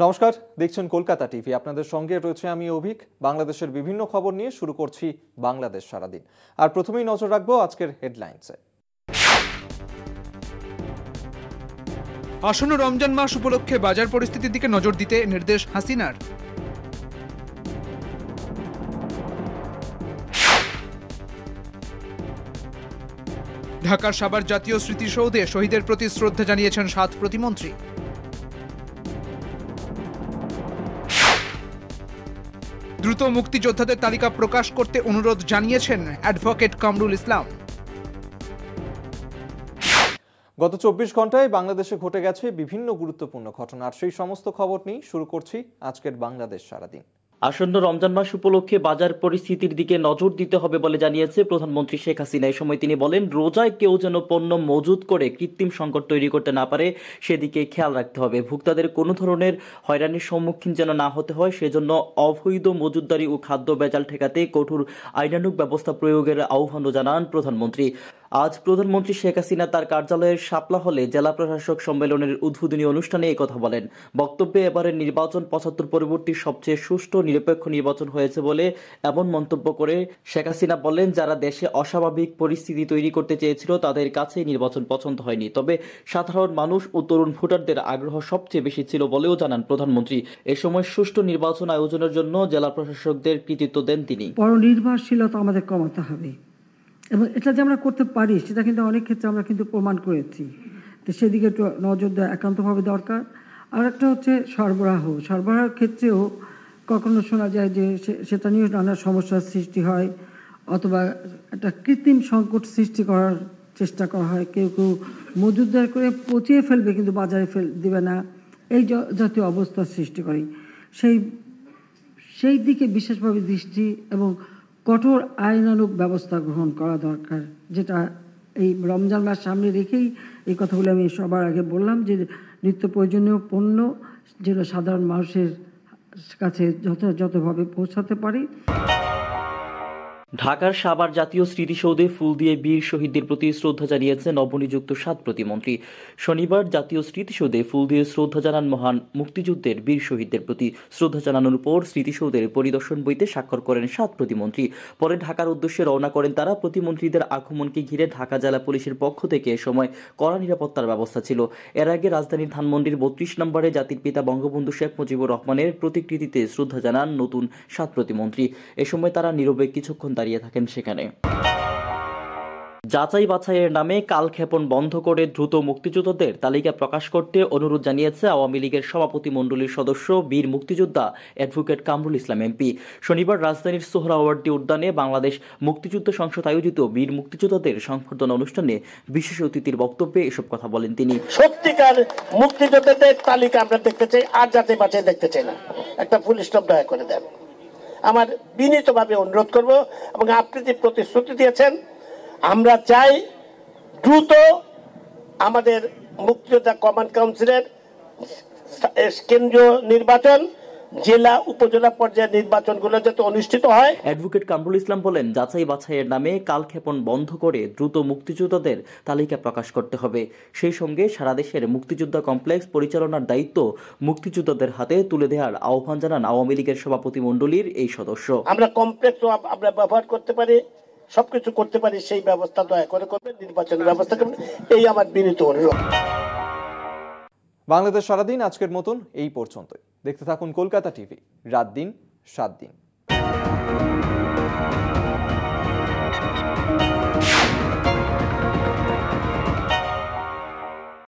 নমস্কার দেখছেন কলকাতা টিভি আপনাদের সঙ্গে রয়েছে আমি অভিক বাংলাদেশের বিভিন্ন খবর নিয়ে শুরু করছি বাংলাদেশ সারাদিন আর প্রথমেই নজর রাখবো আজকের হেডলাইনসে আসন্ন রমজান মাস উপলক্ষে বাজার পরিস্থিতির দিকে নজর দিতে নির্দেশ হাসিনার ঢাকার সাবার জাতীয় স্মৃতিসৌধে শহীদের প্রতি শ্রদ্ধা জানিয়েছেন সাত প্রতিমন্ত্রী দ্রুত মুক্তিযোদ্ধাদের তালিকা প্রকাশ করতে অনুরোধ জানিয়েছেন অ্যাডভোকেট কামরুল ইসলাম গত চব্বিশ ঘন্টায় বাংলাদেশে ঘটে গেছে বিভিন্ন গুরুত্বপূর্ণ ঘটনা আর সেই সমস্ত খবর নিয়ে শুরু করছি আজকের বাংলাদেশ সারাদিন আসন্ন রমজান মাস উপলক্ষে বাজার পরিস্থিতির দিকে নজর দিতে হবে বলে জানিয়েছে প্রধানমন্ত্রী শেখ হাসিনা এই সময় তিনি বলেন রোজায় কেউ যেন পণ্য মজুত করে কৃত্রিম সংকট তৈরি করতে না পারে সেদিকে খেয়াল রাখতে হবে ভোক্তাদের কোনো ধরনের হয়রানির সম্মুখীন যেন না হতে হয় সেজন্য অবৈধ মজুদারি ও খাদ্য বেজাল ঠেকাতে কঠোর আইনানুক ব্যবস্থা প্রয়োগের আহ্বানও জানান প্রধানমন্ত্রী আজ প্রধানমন্ত্রী শেখ হাসিনা তার কার্যালয়ের সাপলা হলে জেলা প্রশাসক সম্মেলনের উদ্বোধনী অনুষ্ঠানে কথা বলেন বক্তব্যে এবারের নির্বাচন পঁচাত্তর পরবর্তী সবচেয়ে সুষ্ঠু নিরপেক্ষ নির্বাচন হয়েছে বলে এমন মন্তব্য করে শেখ হাসিনা বলেন যারা দেশে অস্বাভাবিক পরিস্থিতি তৈরি করতে চেয়েছিল তাদের কাছে নির্বাচন পছন্দ হয়নি তবে সাধারণ মানুষ ও তরুণ ভোটারদের আগ্রহ সবচেয়ে বেশি ছিল বলেও জানান প্রধানমন্ত্রী এ সময় সুষ্ঠু নির্বাচন আয়োজনের জন্য জেলা প্রশাসকদের কৃতিত্ব দেন তিনি পরনির্ভরশীলতা আমাদের কমাতে হবে এবং এটা যে আমরা করতে পারি সেটা কিন্তু অনেক ক্ষেত্রে আমরা কিন্তু প্রমাণ করেছি তো সেদিকে একটু নজর দেওয়া একান্তভাবে দরকার আর একটা হচ্ছে সরবরাহ সরবরাহের ক্ষেত্রেও কখনো শোনা যায় যে সেটা নিয়েও নানা সমস্যার সৃষ্টি হয় অথবা একটা কৃত্রিম সংকট সৃষ্টি করার চেষ্টা করা হয় কেউ কেউ মজুদার করে পচিয়ে ফেলবে কিন্তু বাজারে ফেল দেবে না এই জাতীয় অবস্থার সৃষ্টি করে সেই সেই দিকে বিশেষভাবে দৃষ্টি এবং কঠোর আইনানুক ব্যবস্থা গ্রহণ করা দরকার যেটা এই রমজান মাস সামনে রেখেই এই কথাগুলো আমি সবার আগে বললাম যে নিত্য প্রয়োজনীয় পণ্য যেন সাধারণ মানুষের কাছে যথাযথভাবে পৌঁছাতে পারে ঢাকার সাবার জাতীয় স্মৃতিসৌধে ফুল দিয়ে বীর শহীদদের প্রতি শ্রদ্ধা জানিয়েছেন নবনিযুক্ত সাত প্রতিমন্ত্রী শনিবার জাতীয় স্মৃতিসৌধে ফুল দিয়ে শ্রদ্ধা জানান মহান মুক্তিযুদ্ধের বীর শহীদদের প্রতি শ্রদ্ধা জানানোর পর স্মৃতিসৌধের পরিদর্শন বইতে স্বাক্ষর করেন সাত প্রতিমন্ত্রী পরে ঢাকার উদ্দেশ্যে রওনা করেন তারা প্রতিমন্ত্রীদের আগমনকে ঘিরে ঢাকা জেলা পুলিশের পক্ষ থেকে এ সময় কড়া নিরাপত্তার ব্যবস্থা ছিল এর আগে রাজধানীর ধানমন্ডির বত্রিশ নম্বরে জাতির পিতা বঙ্গবন্ধু শেখ মুজিবুর রহমানের প্রতিকৃতিতে শ্রদ্ধা জানান নতুন সাত প্রতিমন্ত্রী এ সময় তারা নীরবে কিছুক্ষণ দাঁড়িয়ে থাকেন সেখানে যাচাই বাছাইয়ের নামে কালক্ষেপণ বন্ধ করে দ্রুত মুক্তিযোদ্ধাদের তালিকা প্রকাশ করতে অনুরোধ জানিয়েছে আওয়ামী লীগের সভাপতি মণ্ডলীর সদস্য বীর মুক্তিযোদ্ধা অ্যাডভোকেট কামরুল ইসলাম এমপি শনিবার রাজধানীর সোহরাওয়ার্ডি উদ্যানে বাংলাদেশ মুক্তিযুদ্ধ সংসদ আয়োজিত বীর মুক্তিযোদ্ধাদের সংবর্ধনা অনুষ্ঠানে বিশেষ অতিথির বক্তব্যে এসব কথা বলেন তিনি সত্যিকার মুক্তিযোদ্ধাদের তালিকা আমরা দেখতে চাই আর যাতে বাঁচিয়ে দেখতে চাই না একটা ফুল স্টপ দয়া করে দেন আমার বিনীতভাবে অনুরোধ করব এবং আপনি যে প্রতিশ্রুতি দিয়েছেন আমরা চাই দ্রুত আমাদের মুক্তিযোদ্ধা কমান্ড কাউন্সিলের কেন্দ্রীয় নির্বাচন জেলা উপজেলা পর্যায়ে নির্বাচনগুলো যাতে অনুষ্ঠিত হয় অ্যাডভোকেট কামরুল ইসলাম বলেন যাচাই বাছাইয়ের নামে কালক্ষেপণ বন্ধ করে দ্রুত মুক্তিযোদ্ধাদের তালিকা প্রকাশ করতে হবে সেই সঙ্গে সারা দেশের মুক্তিযোদ্ধা কমপ্লেক্স পরিচালনার দায়িত্ব মুক্তিযোদ্ধাদের হাতে তুলে দেওয়ার আহ্বান জানান আওয়ামী লীগের সভাপতি মণ্ডলীর এই সদস্য আমরা কমপ্লেক্স আমরা ব্যবহার করতে পারি সবকিছু করতে পারি সেই ব্যবস্থা দয়া করে করবেন নির্বাচনের ব্যবস্থা করবেন এই আমার বিনীত অনুরোধ বাংলাদেশ সারাদিন আজকের মতন এই পর্যন্তই দেখতে থাকুন কলকাতা টিভি রাত দিন সাত দিন